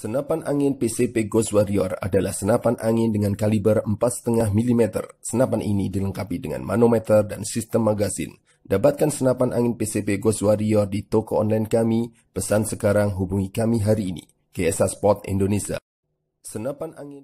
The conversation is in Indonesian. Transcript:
Senapan angin PCP Ghost Warrior adalah senapan angin dengan kaliber 4,5 mm. Senapan ini dilengkapi dengan manometer dan sistem magasin. Dapatkan senapan angin PCP Ghost Warrior di toko online kami. Pesan sekarang hubungi kami hari ini. GSA Sport Indonesia. Senapan angin